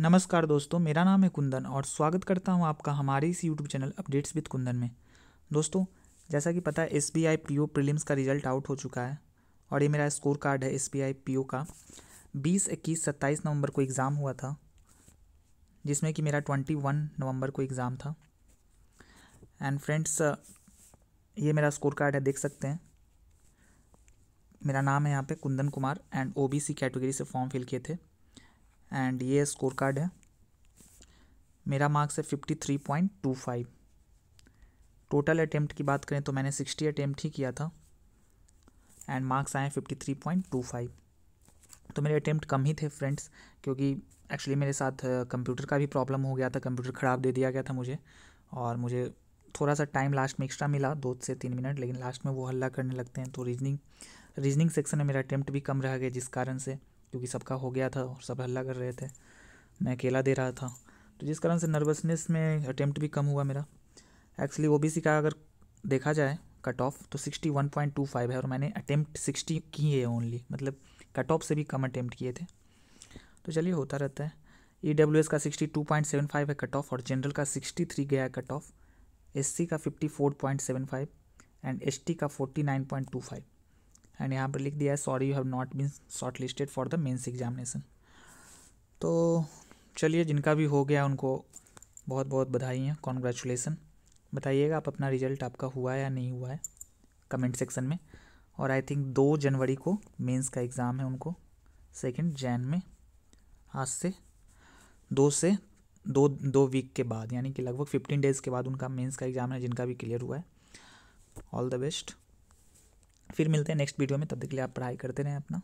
नमस्कार दोस्तों मेरा नाम है कुंदन और स्वागत करता हूँ आपका हमारे इस YouTube channel updates with Kundan में दोस्तों जैसा कि पता है S B I P O prelims का रिजल्ट आउट हो चुका है और ये मेरा स्कोर कार्ड है S B I P O का बीस इक्कीस सत्ताईस नवंबर को एग्ज़ाम हुआ था जिसमें कि मेरा ट्वेंटी वन नवंबर को एग्ज़ाम था एंड फ्रेंड्स ये मेरा स्कोर कार्ड है देख सकते हैं मेरा नाम है यहाँ पे Kundan Kumar and O category से फॉर्म फिल किए थे एंड ये स्कोर कार्ड है मेरा मार्क्स है fifty three point two five total attempt की बात करें तो मैंने सिक्सटी अटैम्प्ट ही किया था एंड मार्क्स आए fifty three point two five तो मेरे अटैम्प्ट कम ही थे फ्रेंड्स क्योंकि एक्चुअली मेरे साथ कंप्यूटर का भी प्रॉब्लम हो गया था कंप्यूटर ख़राब दे दिया गया था मुझे और मुझे थोड़ा सा टाइम लास्ट में एक्स्ट्रा मिला दो से तीन मिनट लेकिन लास्ट में वो हल्ला करने लगते हैं तो रीजनिंग रीजनिंग सेक्शन में मेरा अटैम्प्ट भी कम रह गया जिस कारण से क्योंकि सबका हो गया था और सब हल्ला कर रहे थे मैं अकेला दे रहा था तो जिस कारण से नर्वसनेस में अटैम्प्ट भी कम हुआ मेरा एक्चुअली ओ का अगर देखा जाए कट ऑफ तो sixty one point two five है और मैंने अटैम्प्ट सिक्सटी किए हैं ओनली मतलब कट ऑफ से भी कम अटैम्प्ट किए थे तो चलिए होता रहता है ई डब्ल्यू एस का फाइव है कट ऑफ और जनरल का सिक्सटी थ्री गया है कट ऑफ एस सी का फाइव एंड एस टी का फाइव एंड यहाँ पर लिख दिया है sorry you have not been short listed for the mains examination तो चलिए जिनका भी हो गया उनको बहुत बहुत बधाई हैं कॉन्ग्रेचुलेसन बताइएगा आप अपना रिजल्ट आपका हुआ है या नहीं हुआ है कमेंट सेक्शन में और आई थिंक दो जनवरी को मेंस का एग्ज़ाम है उनको सेकंड जैन में आज से दो से दो दो वीक के बाद यानी कि लगभग फिफ्टीन डेज़ के बाद उनका मेंस का एग्ज़ाम है जिनका भी क्लियर हुआ है ऑल द बेस्ट फिर मिलते हैं नेक्स्ट वीडियो में तब तक के लिए आप पढ़ाई करते रहें अपना